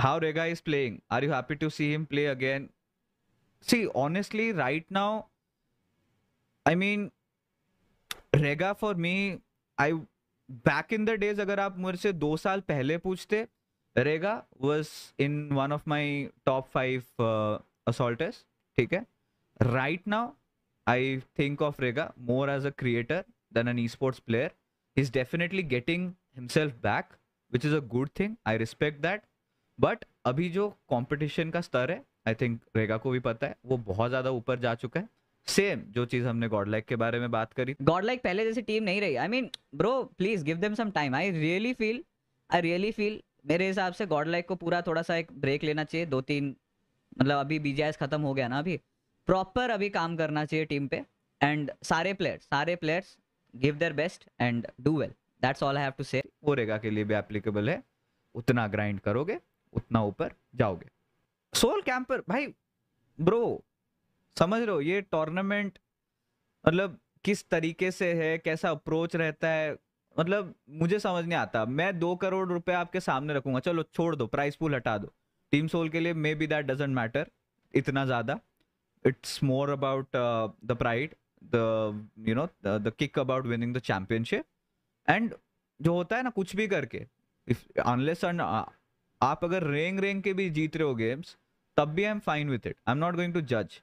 how Rega is playing. Are you happy to see him play again? See, honestly, right now, I mean, Rega for me, I back in the days, If you ask से दो साल Rega was in one of my top five uh, assaulters. Okay. Right now, I think of Rega more as a creator than an esports player. He's definitely getting himself back, which is a good thing. I respect that. But अभी जो competition का स्तर है I think रेगा को भी पता है वो बहुत ज्यादा ऊपर जा चुका है सेम जो चीज हमने गॉडलाइक के बारे में बात करी गॉडलाइक पहले जैसी टीम नहीं रही I mean bro please give them some time I really feel I really feel मेरे हिसाब से गॉडलाइक को पूरा थोड़ा सा एक ब्रेक लेना चाहिए दो तीन मतलब अभी बीजेएस खत्म हो गया ना अभी प्रॉपर अभी काम करना चाहिए टीम पे एंड सारे प्लेयर्स सारे players give their best and do well that's all I have to say वो रेगा के लिए भी एप्लीकेबल है उतना ग्राइंड करोगे उतना ऊपर जाओगे सोल कैंपर भाई ब्रो समझ लो ये टूर्नामेंट मतलब किस तरीके से है कैसा अप्रोच रहता है मतलब मुझे समझ नहीं आता मैं दो करोड़ रुपए आपके सामने रखूंगा चलो छोड़ दो प्राइस पूल हटा दो टीम सोल के लिए may be that doesn't matter इतना ज़्यादा it's more about the pride the you know the kick about winning the championship and जो होता है ना कुछ भी करके इफ अनलेस एंड आप अगर रेंग रेंग के भी जीत रहे हो गेम्स तब भी I am fine with it I am not going to जज